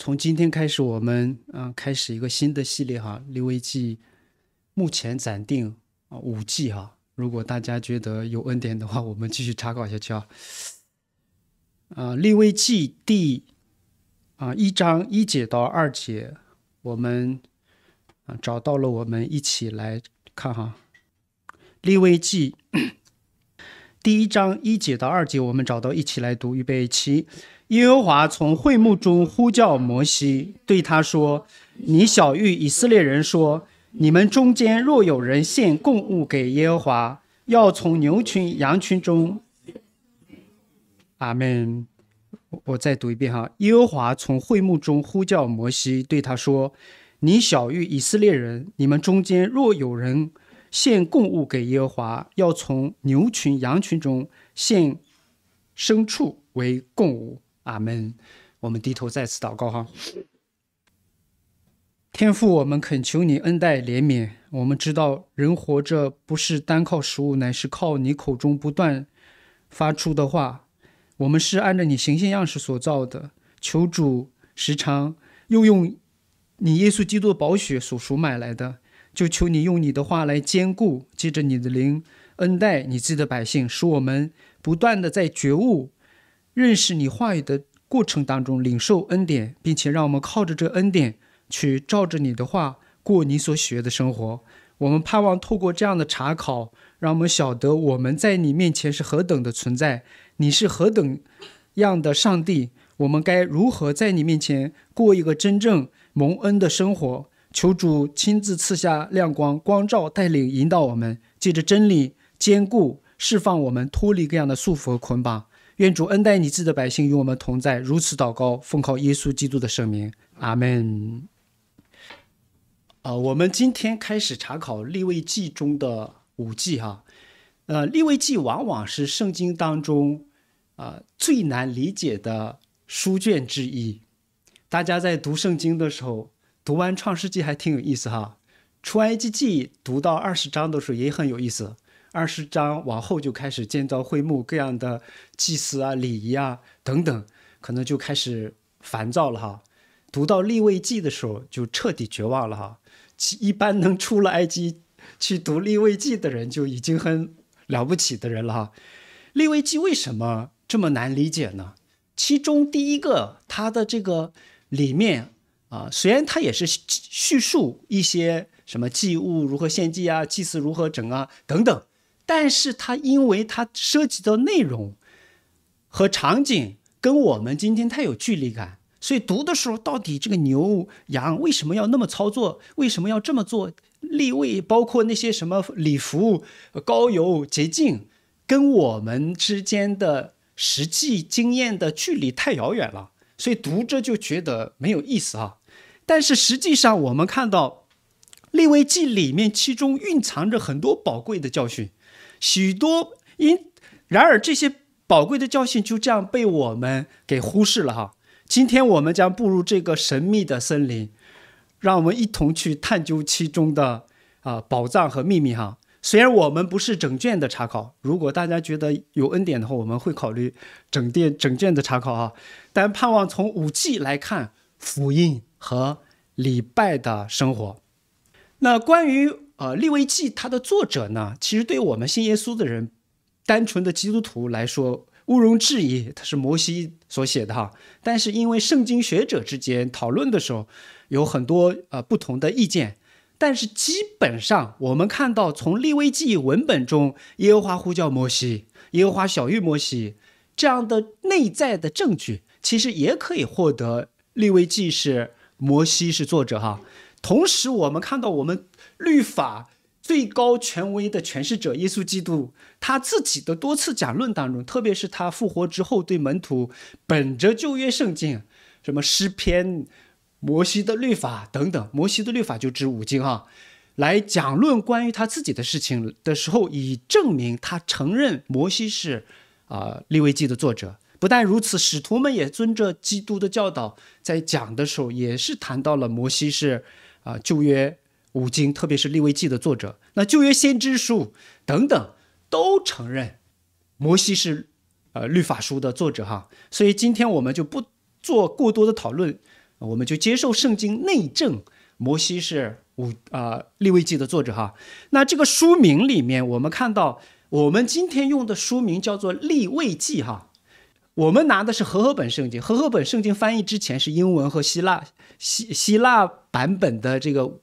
从今天开始，我们嗯开始一个新的系列哈，立微记，目前暂定啊五 G 哈。如果大家觉得有恩典的话，我们继续查搞下去啊。啊，立微记第啊一章一节到二节，我们啊找到了，我们一起来看哈。立微记第一章一节到二节，我们找到一起来读，预备起。耶和华从会幕中呼叫摩西，对他说：“你小谕以色列人说：你们中间若有人献供物给耶和华，要从牛群、羊群中……阿门。我再读一遍哈。耶和华从会幕中呼叫摩西，对他说：你小谕以色列人：你们中间若有人献供物给耶和华，要从牛群、羊群中献牲畜为供物。”阿门，我们低头再次祷告哈。天父，我们恳求你恩待怜悯。我们知道人活着不是单靠食物，乃是靠你口中不断发出的话。我们是按照你形象样式所造的，求主时常又用你耶稣基督的宝血所赎买来的，就求你用你的话来坚固、借着你的灵，恩待你自己的百姓，使我们不断的在觉悟。认识你话语的过程当中，领受恩典，并且让我们靠着这恩典去照着你的话过你所喜悦的生活。我们盼望透过这样的查考，让我们晓得我们在你面前是何等的存在，你是何等样的上帝。我们该如何在你面前过一个真正蒙恩的生活？求主亲自赐下亮光，光照带领引导我们，借着真理坚固释放我们，脱离各样的束缚和捆绑。愿主恩待你己的百姓与我们同在，如此祷告。奉靠耶稣基督的圣名，阿门。啊，我们今天开始查考立位记中的五记哈。呃，立位记往往是圣经当中啊最难理解的书卷之一。大家在读圣经的时候，读完创世纪还挺有意思哈。出埃及记读到二十章的时候也很有意思。二十章往后就开始建造会幕，各样的祭祀啊、礼仪啊等等，可能就开始烦躁了哈。读到《立位记》的时候，就彻底绝望了哈。其一般能出了埃及去读《立位记》的人，就已经很了不起的人了哈。《立位记》为什么这么难理解呢？其中第一个，它的这个里面啊，虽然它也是叙述一些什么祭物如何献祭啊、祭祀如何整啊等等。但是它因为它涉及到内容和场景，跟我们今天太有距离感，所以读的时候到底这个牛羊为什么要那么操作？为什么要这么做？立位，包括那些什么礼服、高油洁净，跟我们之间的实际经验的距离太遥远了，所以读着就觉得没有意思啊。但是实际上我们看到立位记里面，其中蕴藏着很多宝贵的教训。许多因，然而这些宝贵的教训就这样被我们给忽视了哈。今天我们将步入这个神秘的森林，让我们一同去探究其中的啊宝藏和秘密哈。虽然我们不是整卷的查考，如果大家觉得有恩典的话，我们会考虑整店整卷的查考啊。但盼望从五季来看福音和礼拜的生活。那关于。呃，《利未记》它的作者呢，其实对我们信耶稣的人，单纯的基督徒来说，毋容置疑，它是摩西所写的哈。但是，因为圣经学者之间讨论的时候，有很多呃不同的意见。但是，基本上我们看到从《利未记》文本中，耶和华呼叫摩西，耶和华小玉摩西这样的内在的证据，其实也可以获得《利未记》是摩西是作者哈。同时，我们看到我们。律法最高权威的诠释者耶稣基督，他自己的多次讲论当中，特别是他复活之后对门徒本着旧约圣经，什么诗篇、摩西的律法等等，摩西的律法就指五经哈，来讲论关于他自己的事情的时候，以证明他承认摩西是啊立位记的作者。不但如此，使徒们也遵着基督的教导，在讲的时候也是谈到了摩西是啊旧约。五经，特别是《利未记》的作者，那旧约先知书等等，都承认摩西是，呃，律法书的作者哈。所以今天我们就不做过多的讨论，我们就接受圣经内证，摩西是五啊《利未记》的作者哈。那这个书名里面，我们看到我们今天用的书名叫做《利未记》哈。我们拿的是和合本圣经，和合本圣经翻译之前是英文和希腊希希腊版本的这个。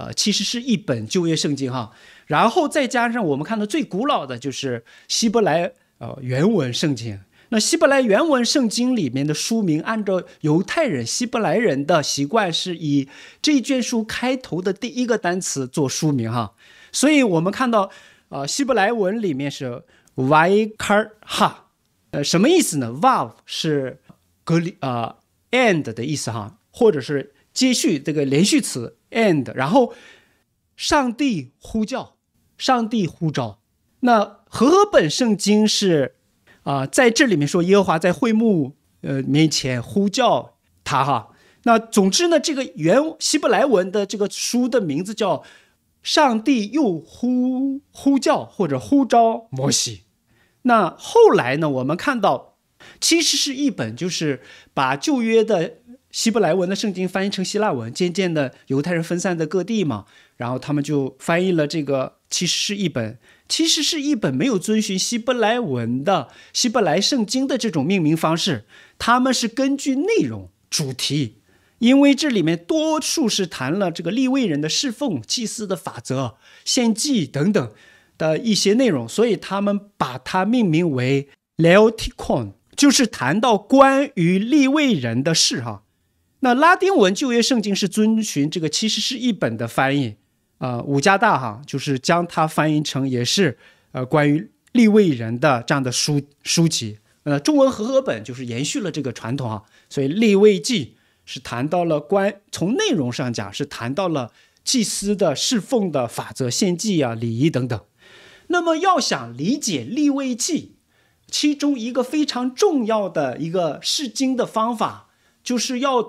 呃，其实是一本就业圣经哈，然后再加上我们看到最古老的就是希伯来呃原文圣经。那希伯来原文圣经里面的书名，按照犹太人希伯来人的习惯，是以这一卷书开头的第一个单词做书名哈。所以，我们看到呃希伯来文里面是 y a r Ha，呃，什么意思呢 v e r 是隔离啊，End 的意思哈，或者是接续这个连续词。end，然后上帝呼叫，上帝呼召。那和合本圣经是啊，在这里面说耶和华在会幕呃面前呼叫他哈。那总之呢，这个原希伯来文的这个书的名字叫“上帝又呼呼叫或者呼召摩西”。那后来呢，我们看到其实是一本就是把旧约的。希伯来文的圣经翻译成希腊文，渐渐的犹太人分散在各地嘛，然后他们就翻译了这个，其实是一本，其实是一本没有遵循希伯来文的希伯来圣经的这种命名方式，他们是根据内容主题，因为这里面多数是谈了这个立位人的侍奉、祭祀的法则、献祭等等的一些内容，所以他们把它命名为《l e o t i c o n 就是谈到关于立位人的事，哈。那拉丁文《就业圣经》是遵循这个，其实是一本的翻译，啊，五加大哈就是将它翻译成也是，呃，关于立位人的这样的书书籍，呃，中文合本就是延续了这个传统啊，所以《立位记》是谈到了关，从内容上讲是谈到了祭司的侍奉的法则、献祭啊、礼仪等等。那么要想理解《立位记》，其中一个非常重要的一个释经的方法，就是要。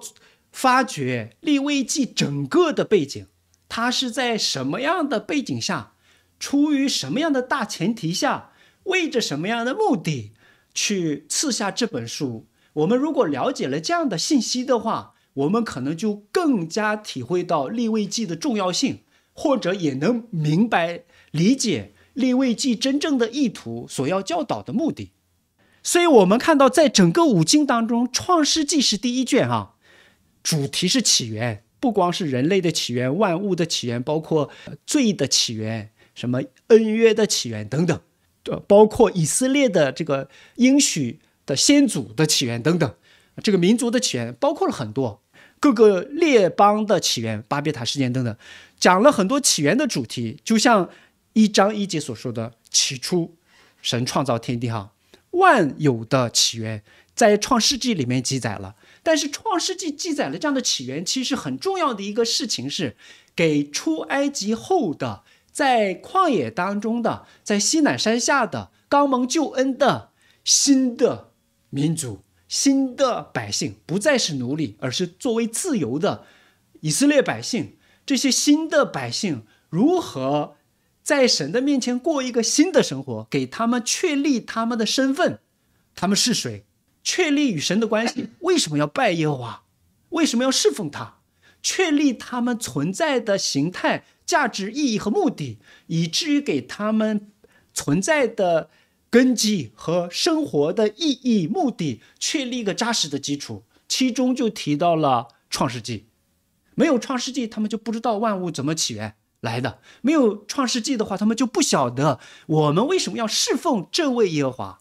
发掘《立位记》整个的背景，它是在什么样的背景下，出于什么样的大前提下，为着什么样的目的去赐下这本书？我们如果了解了这样的信息的话，我们可能就更加体会到《立位记》的重要性，或者也能明白理解《立位记》真正的意图所要教导的目的。所以，我们看到，在整个五经当中，《创世纪》是第一卷啊。主题是起源，不光是人类的起源，万物的起源，包括罪的起源，什么恩约的起源等等，呃，包括以色列的这个应许的先祖的起源等等，这个民族的起源包括了很多各个列邦的起源，巴别塔事件等等，讲了很多起源的主题。就像一章一节所说的，起初神创造天地哈，万有的起源在创世纪里面记载了。但是《创世纪》记载了这样的起源，其实很重要的一个事情是，给出埃及后的，在旷野当中的，在西南山下的刚蒙救恩的新的民族、新的百姓，不再是奴隶，而是作为自由的以色列百姓。这些新的百姓如何在神的面前过一个新的生活？给他们确立他们的身份，他们是谁？确立与神的关系，为什么要拜耶和华？为什么要侍奉他？确立他们存在的形态、价值、意义和目的，以至于给他们存在的根基和生活的意义、目的确立一个扎实的基础。其中就提到了创世纪，没有创世纪，他们就不知道万物怎么起源来的；没有创世纪的话，他们就不晓得我们为什么要侍奉这位耶和华。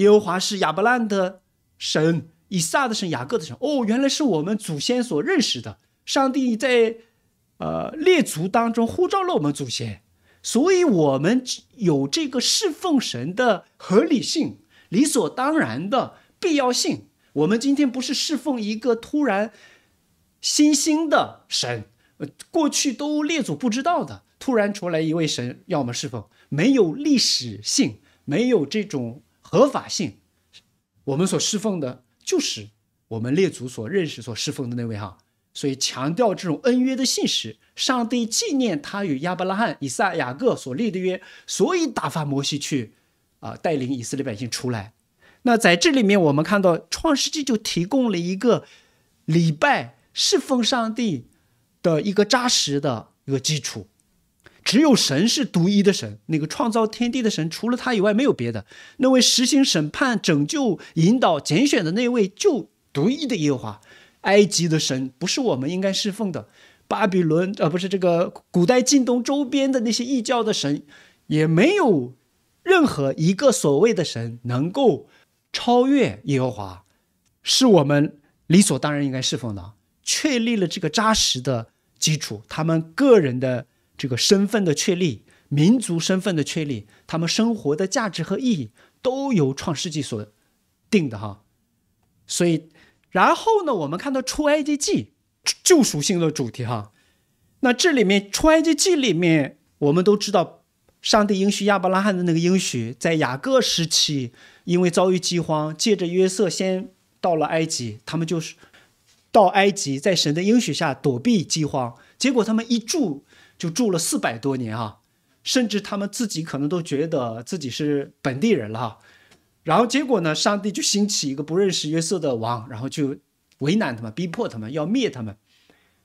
耶和华是亚伯拉罕的神，以撒的神，雅各的神。哦，原来是我们祖先所认识的上帝，在呃列祖当中呼召了我们祖先，所以我们有这个侍奉神的合理性、理所当然的必要性。我们今天不是侍奉一个突然新兴的神，呃，过去都列祖不知道的，突然出来一位神要我们侍奉，没有历史性，没有这种。合法性，我们所侍奉的，就是我们列祖所认识、所侍奉的那位哈，所以强调这种恩约的信实。上帝纪念他与亚伯拉罕、以撒、雅各所立的约，所以打发摩西去，啊，带领以色列百姓出来。那在这里面，我们看到《创世纪》就提供了一个礼拜、侍奉上帝的一个扎实的一个基础。只有神是独一的神，那个创造天地的神，除了他以外没有别的。那位实行审判、拯救、引导、拣选的那位，就独一的耶和华。埃及的神不是我们应该侍奉的，巴比伦啊，不是这个古代近东周边的那些异教的神，也没有任何一个所谓的神能够超越耶和华，是我们理所当然应该侍奉的。确立了这个扎实的基础，他们个人的。这个身份的确立，民族身份的确立，他们生活的价值和意义都由《创世纪》所定的哈。所以，然后呢，我们看到出埃及记救赎性的主题哈。那这里面出埃及记里面，我们都知道上帝应许亚伯拉罕的那个应许，在雅各时期因为遭遇饥荒，借着约瑟先到了埃及，他们就是到埃及，在神的应许下躲避饥荒。结果他们一住。就住了四百多年啊，甚至他们自己可能都觉得自己是本地人了哈。然后结果呢，上帝就兴起一个不认识约瑟的王，然后就为难他们，逼迫他们，要灭他们，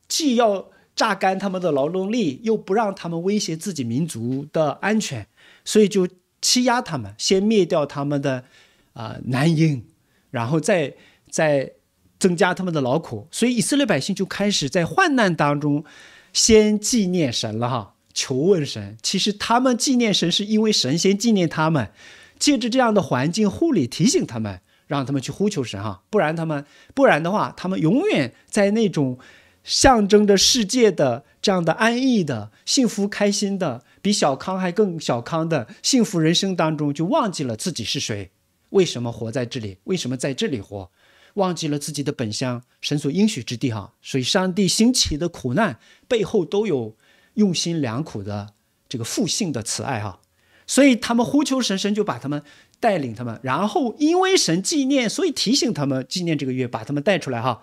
既要榨干他们的劳动力，又不让他们威胁自己民族的安全，所以就欺压他们，先灭掉他们的啊男婴，然后再再增加他们的劳苦，所以以色列百姓就开始在患难当中。先纪念神了哈，求问神。其实他们纪念神，是因为神先纪念他们，借着这样的环境护理提醒他们，让他们去呼求神哈，不然他们，不然的话，他们永远在那种象征着世界的这样的安逸的、幸福开心的、比小康还更小康的幸福人生当中，就忘记了自己是谁，为什么活在这里，为什么在这里活。忘记了自己的本乡神所应许之地哈，所以上帝兴起的苦难背后都有用心良苦的这个父性的慈爱哈，所以他们呼求神，神就把他们带领他们，然后因为神纪念，所以提醒他们纪念这个月，把他们带出来哈。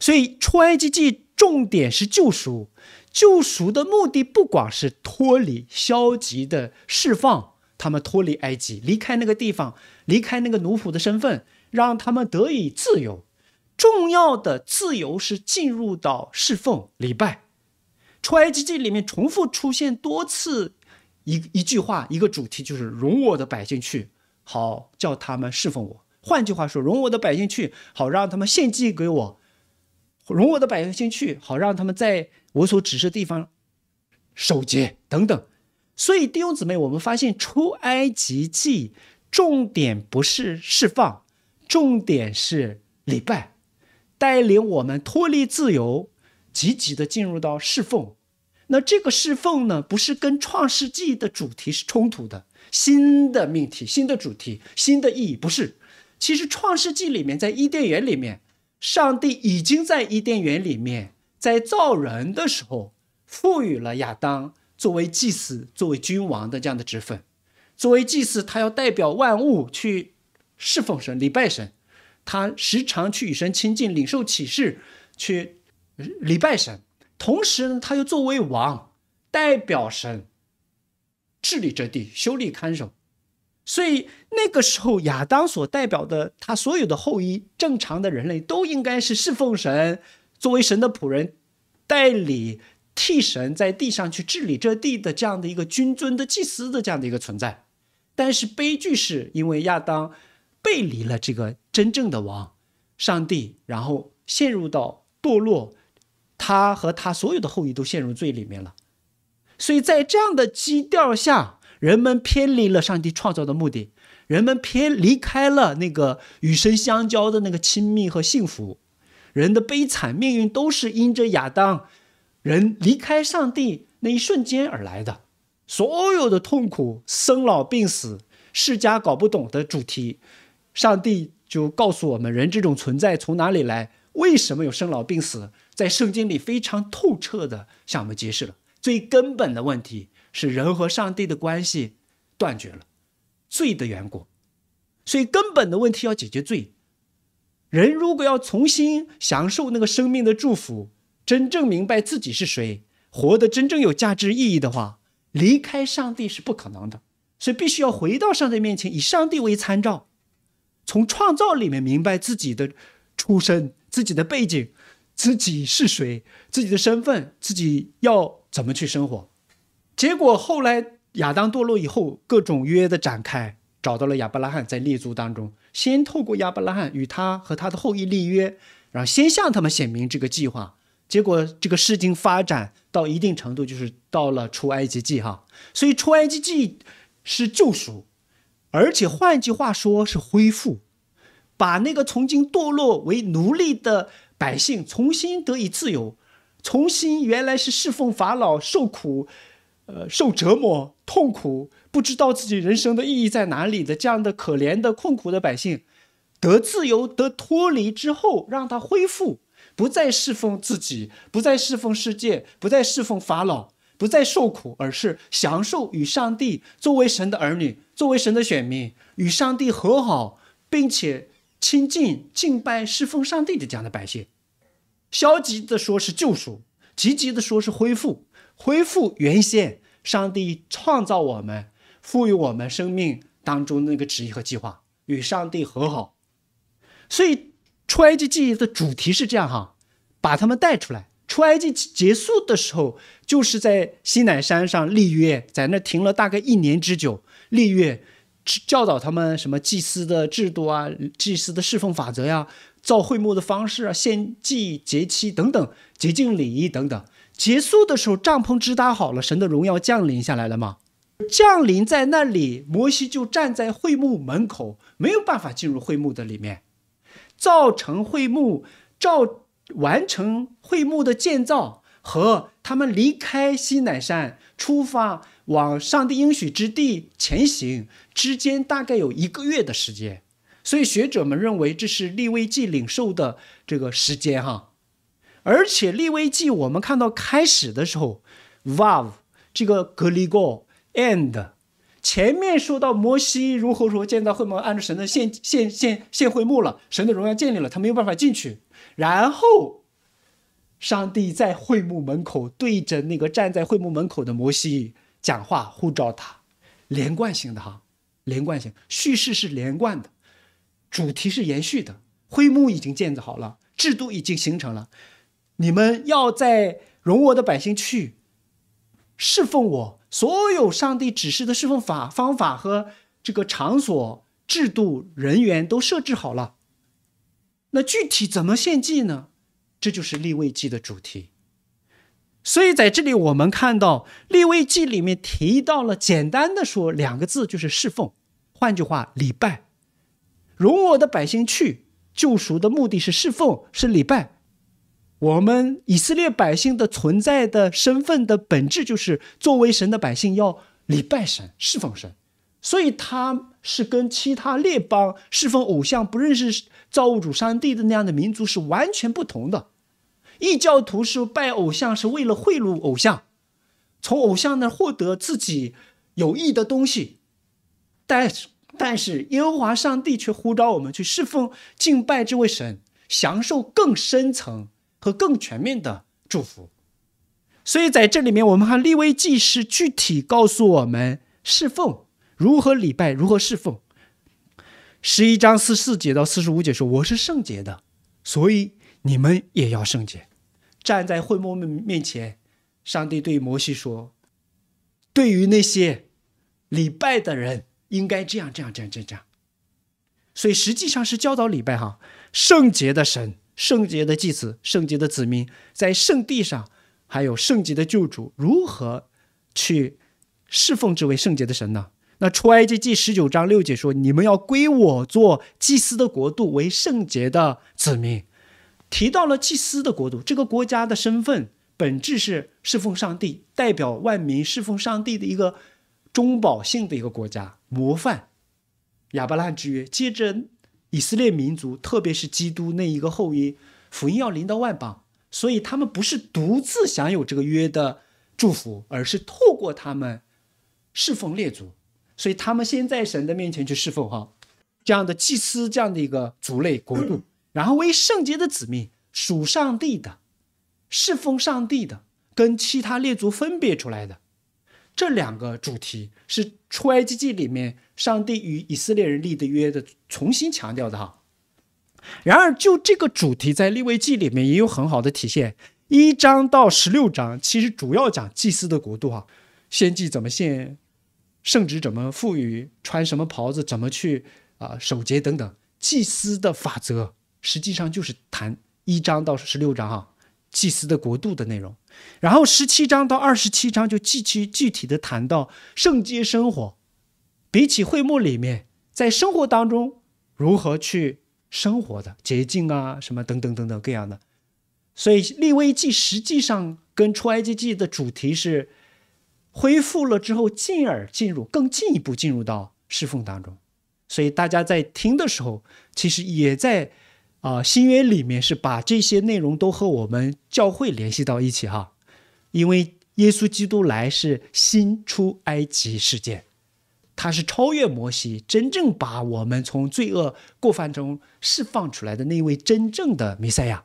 所以出埃及记重点是救赎，救赎的目的不光是脱离消极的释放他们脱离埃及，离开那个地方，离开那个奴仆的身份。让他们得以自由。重要的自由是进入到侍奉、礼拜。出埃及记里面重复出现多次一一句话，一个主题就是容我的百姓去，好叫他们侍奉我。换句话说，容我的百姓去，好让他们献祭给我；容我的百姓去，好让他们在我所指示地方守节等等。所以弟兄姊妹，我们发现出埃及记重点不是释放。重点是礼拜，带领我们脱离自由，积极的进入到侍奉。那这个侍奉呢，不是跟《创世纪》的主题是冲突的，新的命题、新的主题、新的意义不是。其实《创世纪》里面，在伊甸园里面，上帝已经在伊甸园里面在造人的时候，赋予了亚当作为祭司、作为君王的这样的职分。作为祭司，他要代表万物去。侍奉神、礼拜神，他时常去与神亲近、领受启示、去礼拜神。同时呢，他又作为王，代表神治理这地、修理看守。所以那个时候，亚当所代表的他所有的后裔，正常的人类都应该是侍奉神，作为神的仆人，代理替神在地上去治理这地的这样的一个君尊的祭司的这样的一个存在。但是悲剧是因为亚当。背离了这个真正的王，上帝，然后陷入到堕落，他和他所有的后裔都陷入罪里面了。所以在这样的基调下，人们偏离了上帝创造的目的，人们偏离开了那个与神相交的那个亲密和幸福。人的悲惨命运都是因着亚当人离开上帝那一瞬间而来的，所有的痛苦、生老病死，世家搞不懂的主题。上帝就告诉我们，人这种存在从哪里来？为什么有生老病死？在圣经里非常透彻的向我们揭示了。最根本的问题是人和上帝的关系断绝了，罪的缘故。所以根本的问题要解决罪。人如果要重新享受那个生命的祝福，真正明白自己是谁，活得真正有价值意义的话，离开上帝是不可能的。所以必须要回到上帝面前，以上帝为参照。从创造里面明白自己的出身、自己的背景、自己是谁、自己的身份、自己要怎么去生活。结果后来亚当堕落以后，各种约的展开，找到了亚伯拉罕在列祖当中，先透过亚伯拉罕与他和他的后裔立约，然后先向他们显明这个计划。结果这个事情发展到一定程度，就是到了出埃及记哈，所以出埃及记是救赎。而且，换句话说是恢复，把那个曾经堕落为奴隶的百姓重新得以自由，重新原来是侍奉法老受苦，呃，受折磨、痛苦，不知道自己人生的意义在哪里的这样的可怜的困苦的百姓，得自由、得脱离之后，让他恢复，不再侍奉自己，不再侍奉世界，不再侍奉法老。不再受苦，而是享受与上帝作为神的儿女，作为神的选民，与上帝和好，并且亲近、敬拜、侍奉上帝的这样的百姓。消极的说是救赎，积极的说是恢复，恢复原先上帝创造我们、赋予我们生命当中那个旨意和计划，与上帝和好。所以出埃及记的主题是这样哈，把他们带出来。出埃及结束的时候，就是在西奈山上立约，在那停了大概一年之久，立约，教导他们什么祭司的制度啊，祭司的侍奉法则呀，造会幕的方式啊，献祭节期等等，洁净礼仪等等。结束的时候，帐篷支搭好了，神的荣耀降临下来了吗？降临在那里，摩西就站在会幕门口，没有办法进入会幕的里面，造成会幕造。完成会幕的建造和他们离开西乃山出发往上帝应许之地前行之间，大概有一个月的时间，所以学者们认为这是利未记领受的这个时间哈。而且利未记我们看到开始的时候，vav 这个格里过，and 前面说到摩西如何说建造会幕，按照神的现现现现会幕了，神的荣耀建立了，他没有办法进去。然后，上帝在会幕门口对着那个站在会幕门口的摩西讲话，呼召他。连贯性的哈，连贯性叙事是连贯的，主题是延续的。会幕已经建造好了，制度已经形成了，你们要在容我的百姓去侍奉我，所有上帝指示的侍奉法方法和这个场所、制度、人员都设置好了。那具体怎么献祭呢？这就是立位祭的主题。所以在这里，我们看到立位祭里面提到了，简单的说两个字就是侍奉，换句话礼拜。容我的百姓去救赎的目的是侍奉，是礼拜。我们以色列百姓的存在的身份的本质就是作为神的百姓要礼拜神，侍奉神。所以他。是跟其他列邦侍奉偶像、不认识造物主上帝的那样的民族是完全不同的。异教徒是拜偶像，是为了贿赂偶像，从偶像那儿获得自己有益的东西。但是，但是耶和华上帝却呼召我们去侍奉、敬拜这位神，享受更深层和更全面的祝福。所以，在这里面，我们看立威记是具体告诉我们侍奉。如何礼拜，如何侍奉？十一章四四节到四十五节说：“我是圣洁的，所以你们也要圣洁。”站在会幕面面前，上帝对摩西说：“对于那些礼拜的人，应该这样、这样、这样、这样、这样。”所以实际上是教导礼拜哈，圣洁的神、圣洁的祭子、圣洁的子民，在圣地上，还有圣洁的救主，如何去侍奉这位圣洁的神呢？那出埃及记十九章六节说：“你们要归我做祭司的国度，为圣洁的子民。”提到了祭司的国度，这个国家的身份本质是侍奉上帝，代表万民侍奉上帝的一个中保性的一个国家模范。亚伯拉罕之约接着以色列民族，特别是基督那一个后裔，福音要临到万邦，所以他们不是独自享有这个约的祝福，而是透过他们侍奉列祖。所以他们先在神的面前去侍奉哈，这样的祭司这样的一个族类国度，然后为圣洁的子民属上帝的，侍奉上帝的，跟其他列族分别出来的。这两个主题是出埃及记里面上帝与以色列人立的约的重新强调的哈。然而，就这个主题在立位记里面也有很好的体现，一章到十六章其实主要讲祭司的国度哈，献祭怎么献。圣旨怎么赋予，穿什么袍子，怎么去啊守节等等，祭司的法则实际上就是谈一章到十六章哈，祭司的国度的内容。然后十七章到二十七章就继续具体的谈到圣洁生活，比起会幕里面在生活当中如何去生活的洁净啊什么等等等等各样的。所以立微记实际上跟出埃及记的主题是。恢复了之后，进而进入更进一步进入到侍奉当中，所以大家在听的时候，其实也在，啊新约里面是把这些内容都和我们教会联系到一起哈，因为耶稣基督来是新出埃及事件，他是超越摩西，真正把我们从罪恶过犯中释放出来的那位真正的弥赛亚，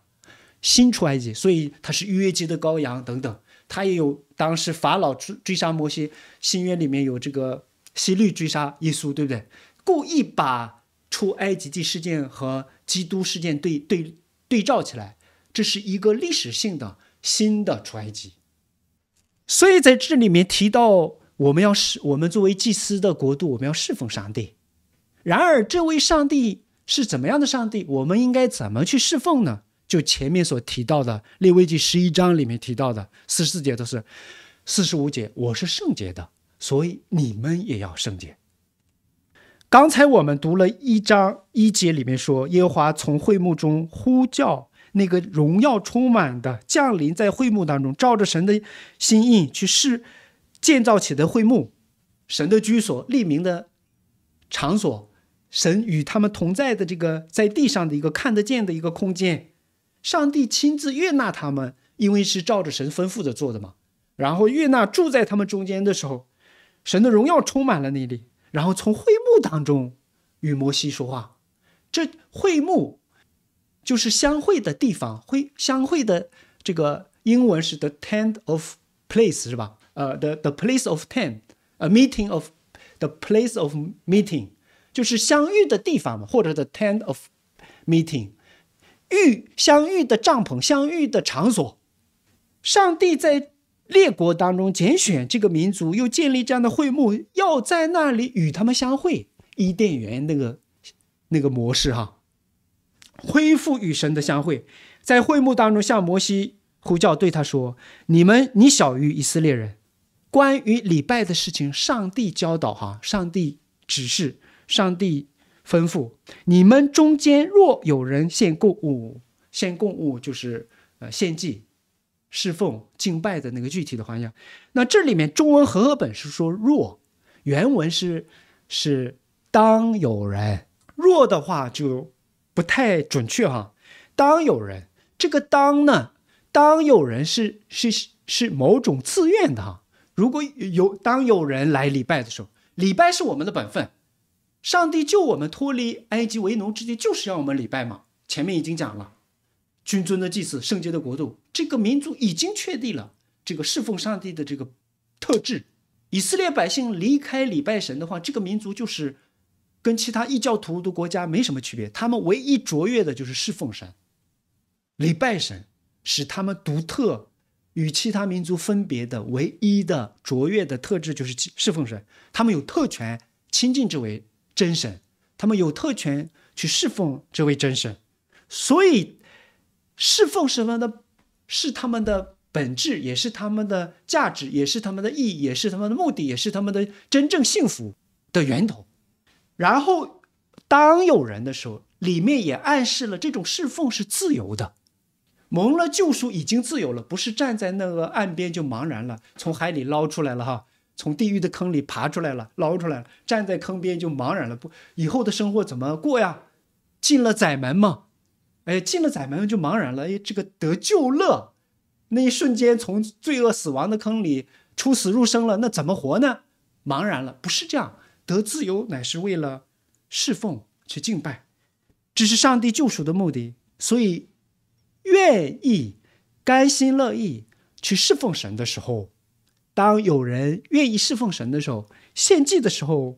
新出埃及，所以他是逾越节的羔羊等等。他也有当时法老追追杀摩西，新约里面有这个希律追杀耶稣，对不对？故意把出埃及记事件和基督事件对对对照起来，这是一个历史性的新的出埃及。所以在这里面提到，我们要侍我们作为祭司的国度，我们要侍奉上帝。然而，这位上帝是怎么样的上帝？我们应该怎么去侍奉呢？就前面所提到的列位记十一章里面提到的四十四节都是四十五节，我是圣洁的，所以你们也要圣洁。刚才我们读了一章一节里面说，耶和华从会幕中呼叫那个荣耀充满的降临在会幕当中，照着神的心意去试建造起的会幕，神的居所，立名的场所，神与他们同在的这个在地上的一个看得见的一个空间。上帝亲自悦纳他们，因为是照着神吩咐着做的嘛。然后悦纳住在他们中间的时候，神的荣耀充满了那里。然后从会幕当中与摩西说话，这会幕就是相会的地方，会相会的。这个英文是 the tent of place 是吧？呃，the the place of tent，a meeting of the place of meeting，就是相遇的地方嘛，或者 the tent of meeting。遇相遇的帐篷，相遇的场所，上帝在列国当中拣选这个民族，又建立这样的会幕，要在那里与他们相会。伊甸园那个那个模式哈，恢复与神的相会，在会幕当中向摩西呼叫，对他说：“你们，你小于以色列人，关于礼拜的事情，上帝教导哈，上帝指示，上帝。”吩咐你们中间若有人献供物，献供物就是呃献祭、侍奉、敬拜的那个具体的环节。那这里面中文和合本是说“若”，原文是“是当有人”。“若”的话就不太准确哈。当有人这个“当”呢，当有人是是是某种自愿的哈。如果有当有人来礼拜的时候，礼拜是我们的本分。上帝救我们脱离埃及为奴之地，就是让我们礼拜嘛。前面已经讲了，君尊的祭祀，圣洁的国度，这个民族已经确定了这个侍奉上帝的这个特质。以色列百姓离开礼拜神的话，这个民族就是跟其他异教徒的国家没什么区别。他们唯一卓越的就是侍奉神、礼拜神，使他们独特与其他民族分别的唯一的卓越的特质就是侍奉神。他们有特权，亲近之为。真神，他们有特权去侍奉这位真神，所以侍奉什么的，是他们的本质，也是他们的价值，也是他们的意义，也是他们的目的，也是他们的真正幸福的源头。然后，当有人的时候，里面也暗示了这种侍奉是自由的，蒙了救赎已经自由了，不是站在那个岸边就茫然了，从海里捞出来了哈。从地狱的坑里爬出来了，捞出来了，站在坑边就茫然了，不，以后的生活怎么过呀？进了宰门嘛，哎，进了宰门就茫然了，哎，这个得救乐，那一瞬间从罪恶死亡的坑里出死入生了，那怎么活呢？茫然了，不是这样，得自由乃是为了侍奉去敬拜，这是上帝救赎的目的，所以愿意、甘心、乐意去侍奉神的时候。当有人愿意侍奉神的时候，献祭的时候，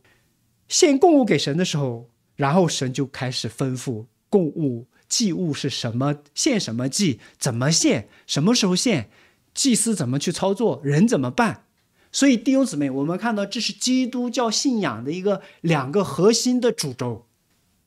献供物给神的时候，然后神就开始吩咐供物、祭物是什么，献什么祭，怎么献，什么时候献，祭司怎么去操作，人怎么办？所以弟兄姊妹，我们看到这是基督教信仰的一个两个核心的主轴。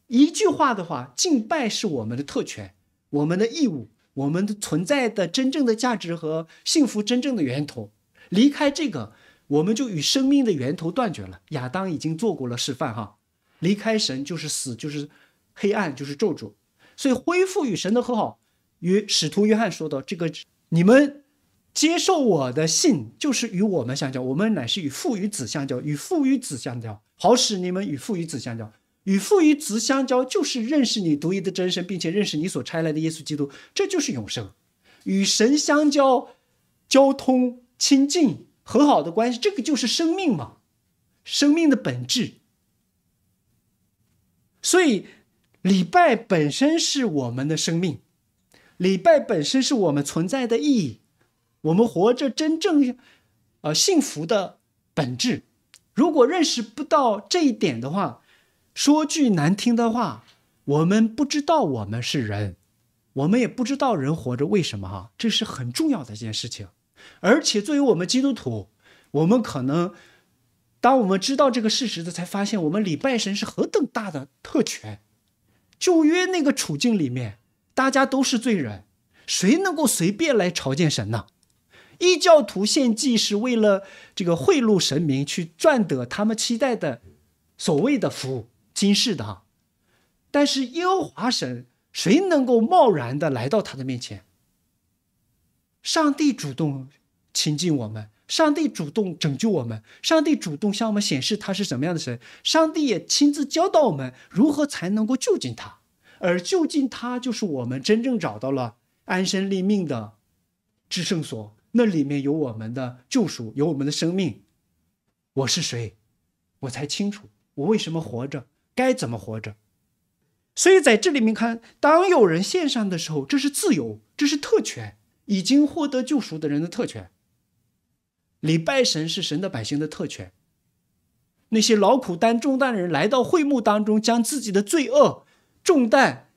一句话的话，敬拜是我们的特权，我们的义务，我们的存在的真正的价值和幸福真正的源头。离开这个，我们就与生命的源头断绝了。亚当已经做过了示范，哈，离开神就是死，就是黑暗，就是咒诅。所以恢复与神的和好，与使徒约翰说的这个，你们接受我的信，就是与我们相交，我们乃是与父与子相交，与父与子相交，好使你们与父与子相交，与父与子相交，就是认识你独一的真神，并且认识你所差来的耶稣基督，这就是永生。与神相交，交通。亲近很好的关系，这个就是生命嘛，生命的本质。所以礼拜本身是我们的生命，礼拜本身是我们存在的意义，我们活着真正呃幸福的本质。如果认识不到这一点的话，说句难听的话，我们不知道我们是人，我们也不知道人活着为什么哈，这是很重要的一件事情。而且，作为我们基督徒，我们可能，当我们知道这个事实的，才发现我们礼拜神是何等大的特权。旧约那个处境里面，大家都是罪人，谁能够随便来朝见神呢？异教徒献祭是为了这个贿赂神明，去赚得他们期待的所谓的福，今世的哈。但是耶和华神，谁能够贸然的来到他的面前？上帝主动亲近我们，上帝主动拯救我们，上帝主动向我们显示他是什么样的神。上帝也亲自教导我们如何才能够就近他，而就近他就是我们真正找到了安身立命的至圣所。那里面有我们的救赎，有我们的生命。我是谁，我才清楚。我为什么活着，该怎么活着？所以在这里面看，当有人献上的时候，这是自由，这是特权。已经获得救赎的人的特权，礼拜神是神的百姓的特权。那些劳苦担重担的人来到会幕当中，将自己的罪恶、重担、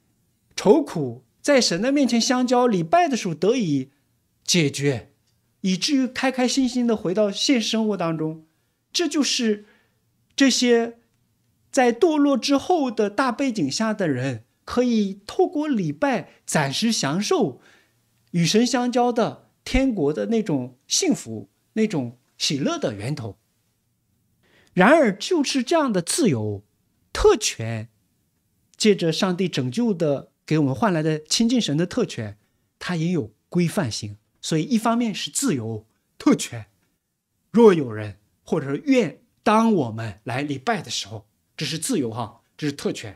愁苦，在神的面前相交礼拜的时候得以解决，以至于开开心心地回到现实生活当中。这就是这些在堕落之后的大背景下的人，可以透过礼拜暂时享受。与神相交的天国的那种幸福、那种喜乐的源头。然而，就是这样的自由特权，借着上帝拯救的给我们换来的亲近神的特权，它也有规范性。所以，一方面是自由特权，若有人或者说愿当我们来礼拜的时候，这是自由哈，这是特权；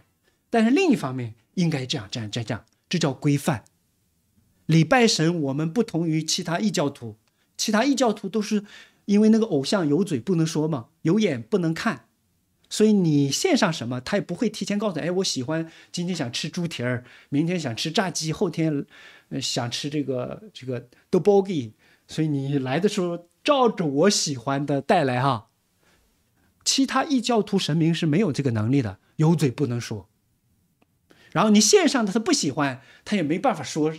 但是另一方面，应该这样这样这样这样，这叫规范。礼拜神，我们不同于其他异教徒，其他异教徒都是因为那个偶像有嘴不能说嘛，有眼不能看，所以你献上什么，他也不会提前告诉。哎，我喜欢今天想吃猪蹄儿，明天想吃炸鸡，后天想吃这个这个 d 包 b o g i 所以你来的时候照着我喜欢的带来哈。其他异教徒神明是没有这个能力的，有嘴不能说，然后你献上的他不喜欢，他也没办法说。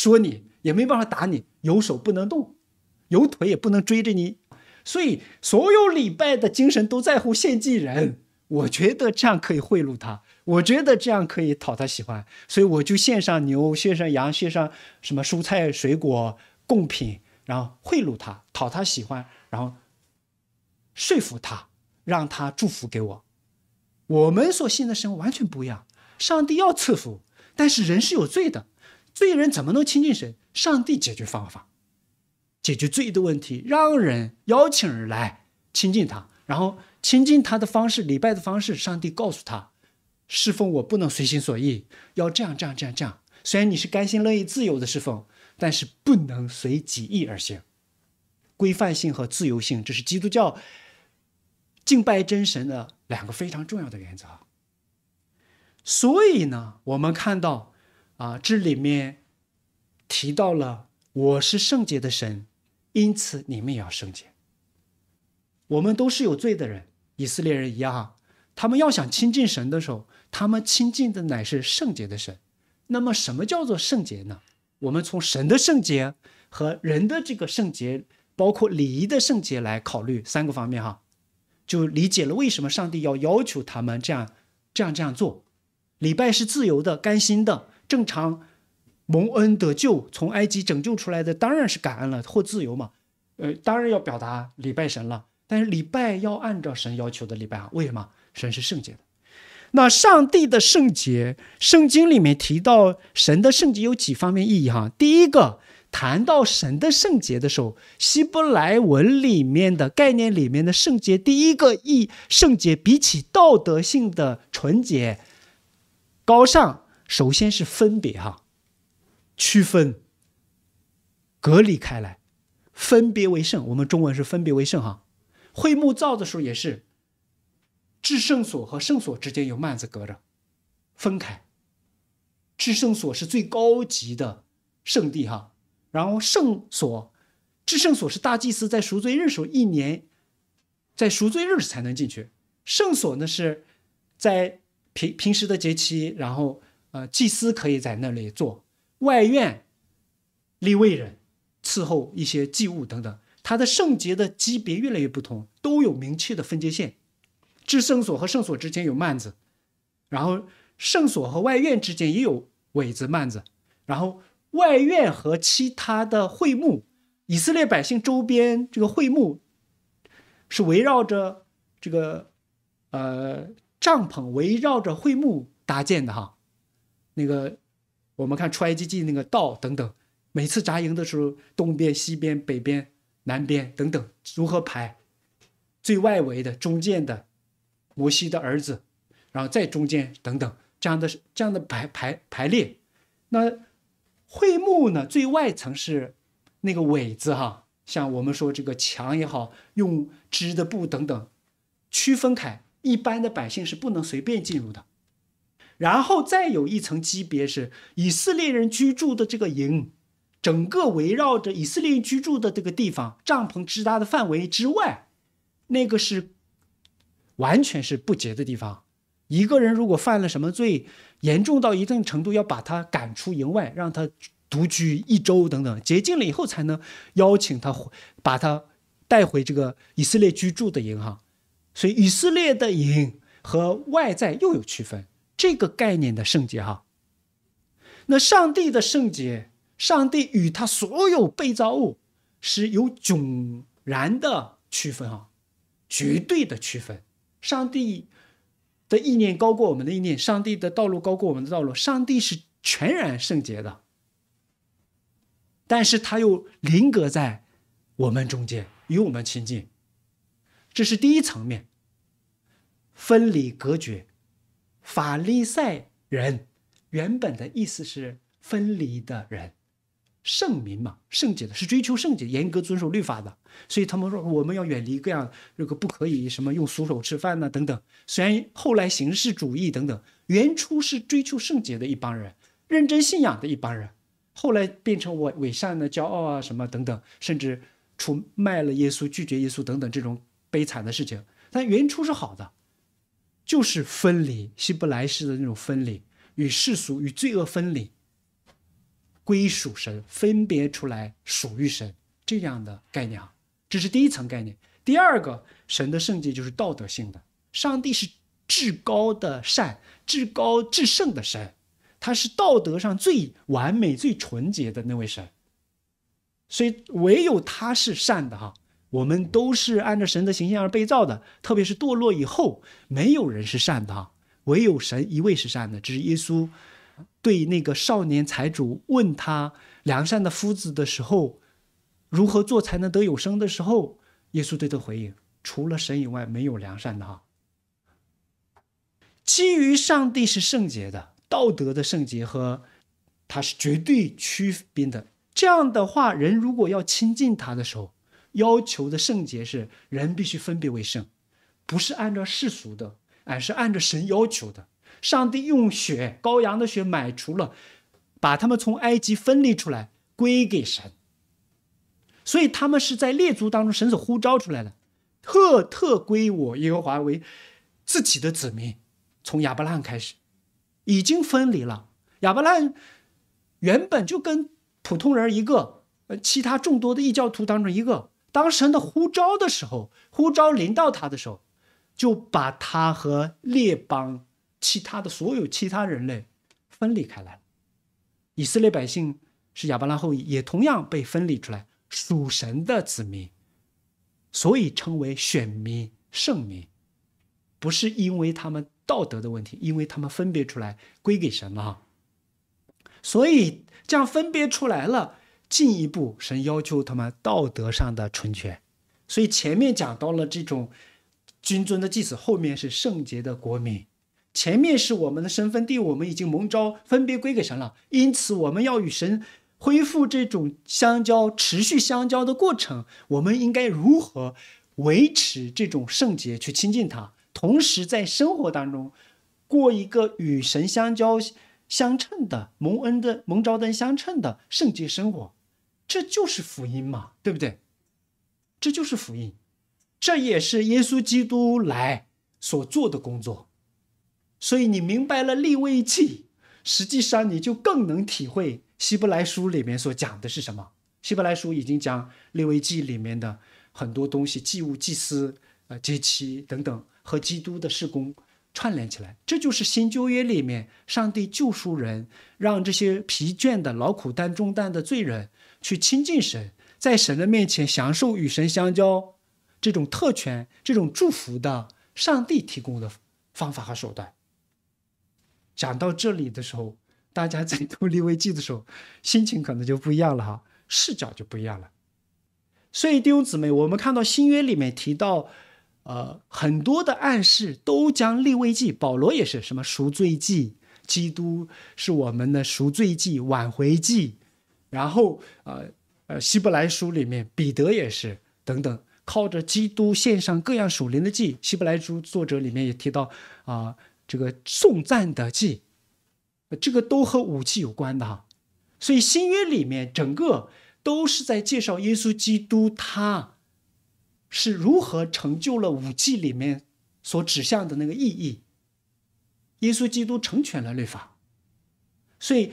说你也没办法打你，有手不能动，有腿也不能追着你，所以所有礼拜的精神都在乎献祭人。我觉得这样可以贿赂他，我觉得这样可以讨他喜欢，所以我就献上牛、献上羊、献上什么蔬菜水果贡品，然后贿赂他，讨他喜欢，然后说服他，让他祝福给我。我们所信的神完全不一样，上帝要赐福，但是人是有罪的。罪人怎么能亲近神？上帝解决方法，解决罪的问题，让人邀请人来亲近他，然后亲近他的方式、礼拜的方式，上帝告诉他：侍奉我不能随心所欲，要这样、这样、这样、这样。虽然你是甘心乐意、自由的侍奉，但是不能随己意而行。规范性和自由性，这是基督教敬拜真神的两个非常重要的原则。所以呢，我们看到。啊，这里面提到了我是圣洁的神，因此你们也要圣洁。我们都是有罪的人，以色列人一样。他们要想亲近神的时候，他们亲近的乃是圣洁的神。那么，什么叫做圣洁呢？我们从神的圣洁和人的这个圣洁，包括礼仪的圣洁来考虑三个方面哈，就理解了为什么上帝要要求他们这样、这样、这样做。礼拜是自由的、甘心的。正常蒙恩得救，从埃及拯救出来的当然是感恩了，获自由嘛，呃，当然要表达礼拜神了。但是礼拜要按照神要求的礼拜啊。为什么神是圣洁的？那上帝的圣洁，圣经里面提到神的圣洁有几方面意义哈。第一个谈到神的圣洁的时候，希伯来文里面的概念里面的圣洁，第一个意圣洁比起道德性的纯洁高尚。首先是分别哈，区分、隔离开来，分别为圣。我们中文是分别为圣哈。会墓造的时候也是，至圣所和圣所之间有幔子隔着，分开。至圣所是最高级的圣地哈，然后圣所、至圣所是大祭司在赎罪日时候一年，在赎罪日才能进去。圣所呢是在平平时的节期，然后。呃，祭司可以在那里做外院，立位人伺候一些祭物等等。它的圣洁的级别越来越不同，都有明确的分界线。至圣所和圣所之间有幔子，然后圣所和外院之间也有苇子幔子，然后外院和其他的会幕，以色列百姓周边这个会幕是围绕着这个呃帐篷，围绕着会幕搭建的哈。那个，我们看《出埃及记》那个道等等，每次扎营的时候，东边、西边、北边、南边等等，如何排？最外围的、中间的，摩西的儿子，然后在中间等等，这样的这样的排排排列。那会幕呢？最外层是那个苇子哈，像我们说这个墙也好，用织的布等等区分开，一般的百姓是不能随便进入的。然后再有一层级别是以色列人居住的这个营，整个围绕着以色列人居住的这个地方帐篷支搭的范围之外，那个是完全是不洁的地方。一个人如果犯了什么罪，严重到一定程度，要把他赶出营外，让他独居一周等等，洁净了以后才能邀请他，回，把他带回这个以色列居住的营。所以以色列的营和外在又有区分。这个概念的圣洁哈，那上帝的圣洁，上帝与他所有被造物是有迥然的区分啊，绝对的区分。上帝的意念高过我们的意念，上帝的道路高过我们的道路，上帝是全然圣洁的，但是他又灵格在我们中间，与我们亲近，这是第一层面，分离隔绝。法利赛人原本的意思是分离的人，圣民嘛，圣洁的是追求圣洁、严格遵守律法的，所以他们说我们要远离各样这个不可以什么用俗手吃饭呢等等。虽然后来形式主义等等，原初是追求圣洁的一帮人，认真信仰的一帮人，后来变成我伪善的、骄傲啊什么等等，甚至出卖了耶稣、拒绝耶稣等等这种悲惨的事情。但原初是好的。就是分离，希伯来式的那种分离，与世俗、与罪恶分离，归属神，分别出来，属于神这样的概念。啊。这是第一层概念。第二个，神的圣洁就是道德性的，上帝是至高的善，至高至圣的神，他是道德上最完美、最纯洁的那位神，所以唯有他是善的哈。我们都是按照神的形象而被造的，特别是堕落以后，没有人是善的，唯有神一位是善的。这是耶稣对那个少年财主问他良善的夫子的时候，如何做才能得永生的时候，耶稣对他回应：除了神以外，没有良善的哈。基于上帝是圣洁的，道德的圣洁和他是绝对区别的。这样的话，人如果要亲近他的时候，要求的圣洁是人必须分别为圣，不是按照世俗的，而是按照神要求的。上帝用血，羔羊的血买除了，把他们从埃及分离出来，归给神。所以他们是在列族当中，神所呼召出来的，特特归我耶和华为自己的子民。从亚伯拉罕开始，已经分离了。亚伯拉罕原本就跟普通人一个，呃，其他众多的异教徒当中一个。当神的呼召的时候，呼召临到他的时候，就把他和列邦其他的所有其他人类分离开来了。以色列百姓是亚伯拉后裔，也同样被分离出来，属神的子民，所以称为选民、圣民，不是因为他们道德的问题，因为他们分别出来归给神了，所以这样分别出来了。进一步，神要求他们道德上的纯全。所以前面讲到了这种君尊的祭祀，后面是圣洁的国民。前面是我们的身份地，我们已经蒙召，分别归给神了。因此，我们要与神恢复这种相交、持续相交的过程。我们应该如何维持这种圣洁，去亲近他？同时，在生活当中，过一个与神相交相称的蒙恩的、蒙召的相称的圣洁生活。这就是福音嘛，对不对？这就是福音，这也是耶稣基督来所做的工作。所以你明白了立位记，实际上你就更能体会希伯来书里面所讲的是什么。希伯来书已经将立位记里面的很多东西，祭物、祭司、呃、节期等等，和基督的事工串联起来。这就是新旧约里面上帝救赎人，让这些疲倦的、劳苦担重担的罪人。去亲近神，在神的面前享受与神相交这种特权、这种祝福的上帝提供的方法和手段。讲到这里的时候，大家在读立位记的时候，心情可能就不一样了哈，视角就不一样了。所以弟兄姊妹，我们看到新约里面提到，呃，很多的暗示都将立位记，保罗也是什么赎罪记，基督是我们的赎罪记、挽回记，然后，呃，呃，《希伯来书》里面彼得也是等等，靠着基督献上各样属灵的祭，《希伯来书》作者里面也提到啊，这个颂赞的祭，这个都和武器有关的哈。所以新约里面整个都是在介绍耶稣基督，他是如何成就了武器里面所指向的那个意义。耶稣基督成全了律法，所以。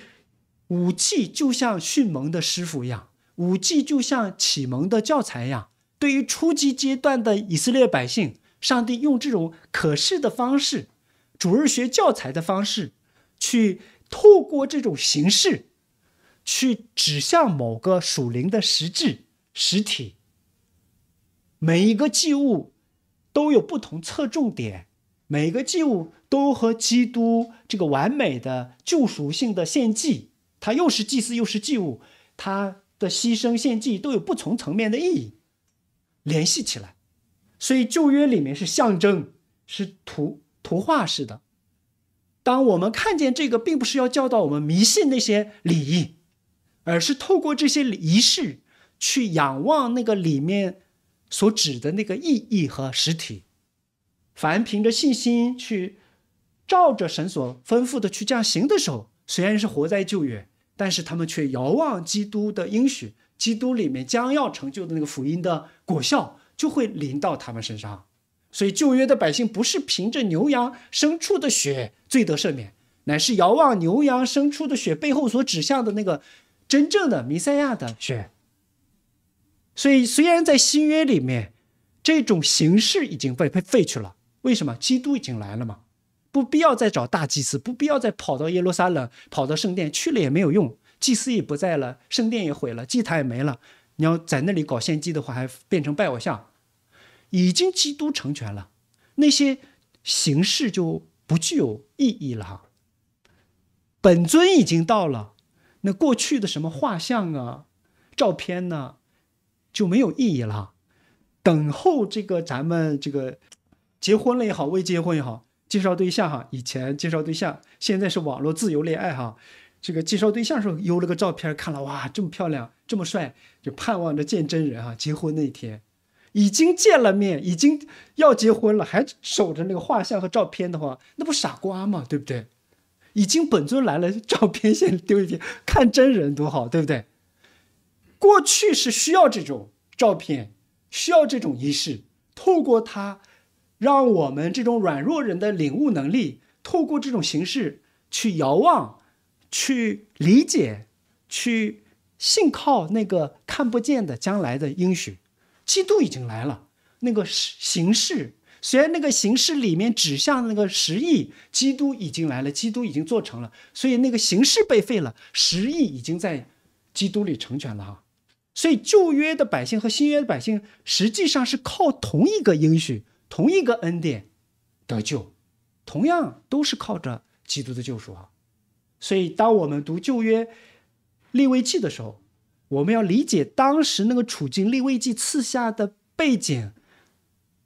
五器就像训蒙的师傅一样，五器就像启蒙的教材一样。对于初级阶段的以色列百姓，上帝用这种可视的方式、主日学教材的方式，去透过这种形式，去指向某个属灵的实质、实体。每一个祭物都有不同侧重点，每个祭物都和基督这个完美的救赎性的献祭。他又是祭祀又是祭物，他的牺牲献祭都有不同层面的意义，联系起来。所以旧约里面是象征，是图图画式的。当我们看见这个，并不是要教导我们迷信那些礼仪，而是透过这些仪式去仰望那个里面所指的那个意义和实体。凡凭着信心去照着神所吩咐的去样行的时候，虽然是活在旧约。但是他们却遥望基督的应许，基督里面将要成就的那个福音的果效就会临到他们身上。所以旧约的百姓不是凭着牛羊牲畜的血罪得赦免，乃是遥望牛羊牲畜的血背后所指向的那个真正的弥赛亚的血。所以虽然在新约里面这种形式已经被被废去了，为什么？基督已经来了嘛。不必要再找大祭司，不必要再跑到耶路撒冷，跑到圣殿去了也没有用，祭司也不在了，圣殿也毁了，祭坛也没了。你要在那里搞献祭的话，还变成拜偶像，已经基督成全了，那些形式就不具有意义了。本尊已经到了，那过去的什么画像啊、照片呢，就没有意义了。等候这个，咱们这个结婚了也好，未结婚也好。介绍对象哈，以前介绍对象，现在是网络自由恋爱哈。这个介绍对象时候，邮了个照片，看了哇，这么漂亮，这么帅，就盼望着见真人哈。结婚那天，已经见了面，已经要结婚了，还守着那个画像和照片的话，那不傻瓜嘛，对不对？已经本尊来了，照片先丢一边，看真人多好，对不对？过去是需要这种照片，需要这种仪式，透过它。让我们这种软弱人的领悟能力，透过这种形式去遥望、去理解、去信靠那个看不见的将来的应许。基督已经来了，那个形式虽然那个形式里面指向那个实意，基督已经来了，基督已经做成了，所以那个形式被废了，实意已经在基督里成全了哈。所以旧约的百姓和新约的百姓实际上是靠同一个应许。同一个恩典得救，同样都是靠着基督的救赎啊！所以，当我们读旧约立位记的时候，我们要理解当时那个处境，立位记赐下的背景、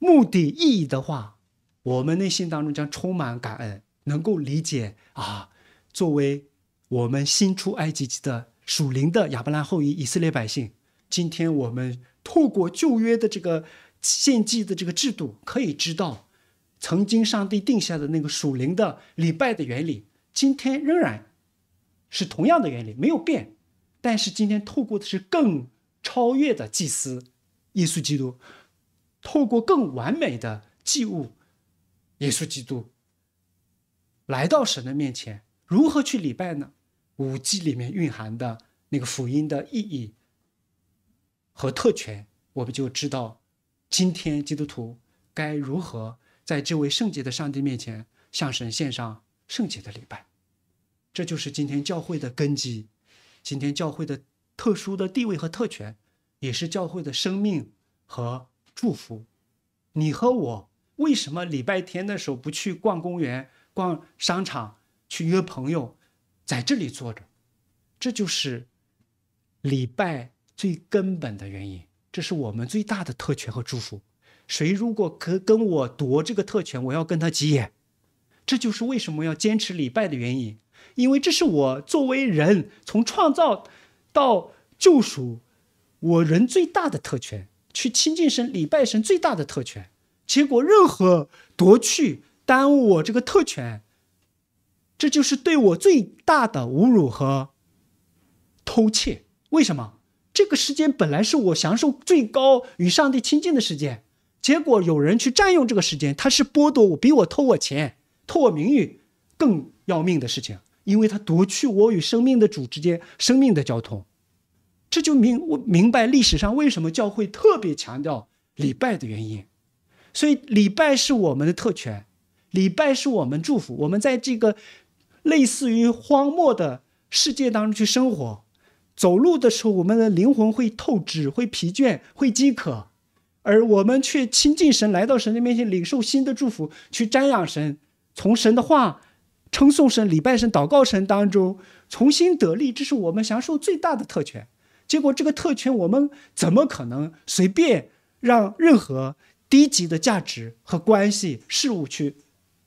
目的、意义的话，我们内心当中将充满感恩，能够理解啊。作为我们新出埃及记的属灵的亚伯拉罕后裔以色列百姓，今天我们透过旧约的这个。献祭的这个制度可以知道，曾经上帝定下的那个属灵的礼拜的原理，今天仍然是同样的原理，没有变。但是今天透过的是更超越的祭司耶稣基督，透过更完美的祭物耶稣基督来到神的面前，如何去礼拜呢？五祭里面蕴含的那个福音的意义和特权，我们就知道。今天基督徒该如何在这位圣洁的上帝面前向神献上圣洁的礼拜？这就是今天教会的根基，今天教会的特殊的地位和特权，也是教会的生命和祝福。你和我为什么礼拜天的时候不去逛公园、逛商场、去约朋友，在这里坐着？这就是礼拜最根本的原因。这是我们最大的特权和祝福。谁如果跟跟我夺这个特权，我要跟他急眼。这就是为什么要坚持礼拜的原因，因为这是我作为人从创造到救赎，我人最大的特权，去亲近神、礼拜神最大的特权。结果任何夺去、耽误我这个特权，这就是对我最大的侮辱和偷窃。为什么？这个时间本来是我享受最高与上帝亲近的时间，结果有人去占用这个时间，他是剥夺我，比我偷我钱、偷我名誉更要命的事情，因为他夺去我与生命的主之间生命的交通。这就明我明白历史上为什么教会特别强调礼拜的原因，所以礼拜是我们的特权，礼拜是我们祝福。我们在这个类似于荒漠的世界当中去生活。走路的时候，我们的灵魂会透支、会疲倦、会饥渴，而我们却亲近神，来到神的面前，领受新的祝福，去瞻仰神，从神的话称颂神、礼拜神、祷告神当中重新得力。这是我们享受最大的特权。结果，这个特权我们怎么可能随便让任何低级的价值和关系事物去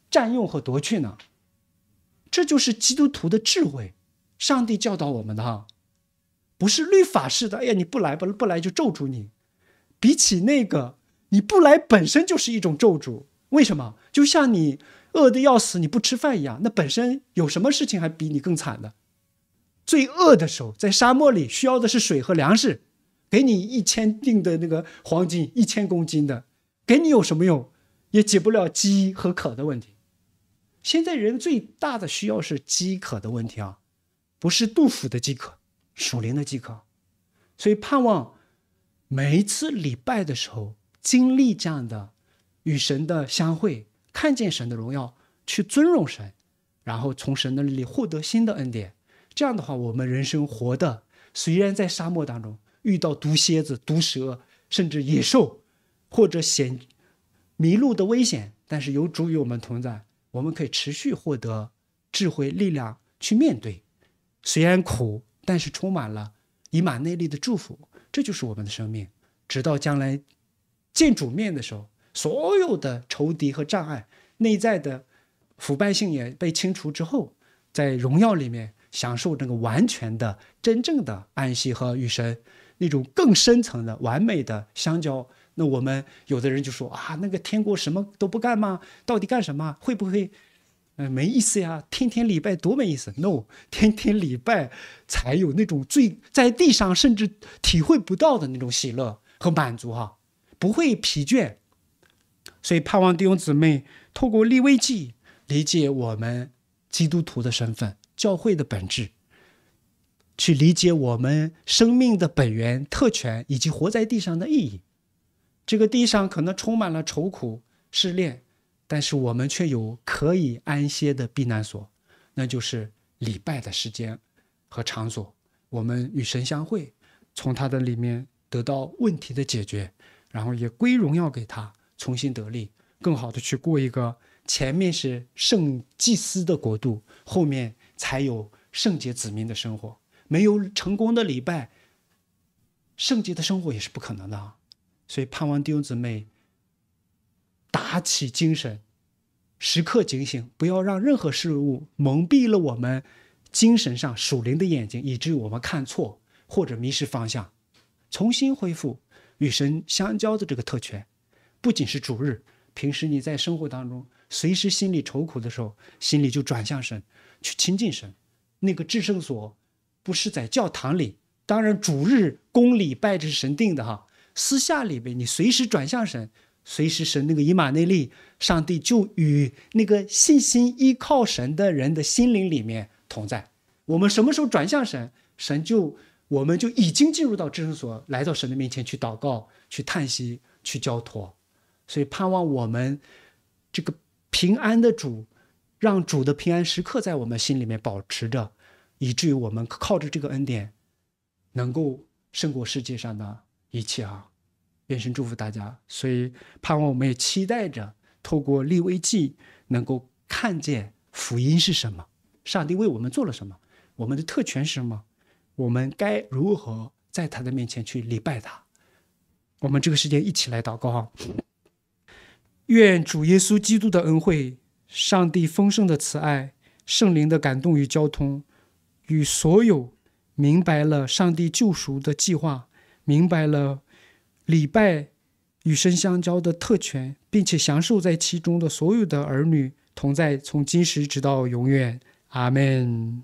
占用和夺去呢？这就是基督徒的智慧，上帝教导我们的哈。不是律法式的，哎呀，你不来不不来就咒住你。比起那个你不来本身就是一种咒诅。为什么？就像你饿的要死，你不吃饭一样，那本身有什么事情还比你更惨的？最饿的时候，在沙漠里需要的是水和粮食，给你一千锭的那个黄金，一千公斤的，给你有什么用？也解不了饥和渴的问题。现在人最大的需要是饥渴的问题啊，不是杜甫的饥渴。属灵的即可，所以盼望每一次礼拜的时候经历这样的与神的相会，看见神的荣耀，去尊荣神，然后从神那里获得新的恩典。这样的话，我们人生活的虽然在沙漠当中遇到毒蝎子、毒蛇，甚至野兽，或者险迷路的危险，但是有主与我们同在，我们可以持续获得智慧力量去面对，虽然苦。但是充满了以马内利的祝福，这就是我们的生命。直到将来见主面的时候，所有的仇敌和障碍、内在的腐败性也被清除之后，在荣耀里面享受这个完全的、真正的安息和与神那种更深层的完美的相交。那我们有的人就说啊，那个天国什么都不干吗？到底干什么？会不会？呃，没意思呀，天天礼拜多没意思。No，天天礼拜才有那种最在地上甚至体会不到的那种喜乐和满足哈，不会疲倦。所以盼望弟兄姊妹透过立威记理解我们基督徒的身份、教会的本质，去理解我们生命的本源、特权以及活在地上的意义。这个地上可能充满了愁苦、失恋。但是我们却有可以安歇的避难所，那就是礼拜的时间和场所。我们与神相会，从他的里面得到问题的解决，然后也归荣耀给他，重新得力，更好的去过一个前面是圣祭司的国度，后面才有圣洁子民的生活。没有成功的礼拜，圣洁的生活也是不可能的。所以，盼望弟兄姊妹。打起精神，时刻警醒，不要让任何事物蒙蔽了我们精神上属灵的眼睛，以至于我们看错或者迷失方向。重新恢复与神相交的这个特权，不仅是主日，平时你在生活当中，随时心里愁苦的时候，心里就转向神，去亲近神。那个至圣所不是在教堂里，当然主日公礼拜这是神定的哈，私下里边你随时转向神。随时神那个以马内利，上帝就与那个信心依靠神的人的心灵里面同在。我们什么时候转向神，神就我们就已经进入到至圣所，来到神的面前去祷告、去叹息、去交托。所以盼望我们这个平安的主，让主的平安时刻在我们心里面保持着，以至于我们靠着这个恩典，能够胜过世界上的一切啊。愿神祝福大家，所以盼望我们也期待着，透过立威记，能够看见福音是什么，上帝为我们做了什么，我们的特权是什么，我们该如何在他的面前去礼拜他。我们这个时间一起来祷告哈。愿主耶稣基督的恩惠，上帝丰盛的慈爱，圣灵的感动与交通，与所有明白了上帝救赎的计划，明白了。礼拜与神相交的特权，并且享受在其中的所有的儿女同在，从今时直到永远。阿门。